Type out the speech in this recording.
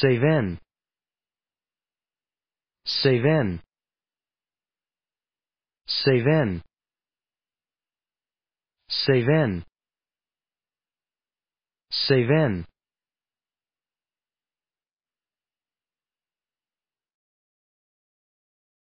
Seven. Seven. Seven. Seven. Seven.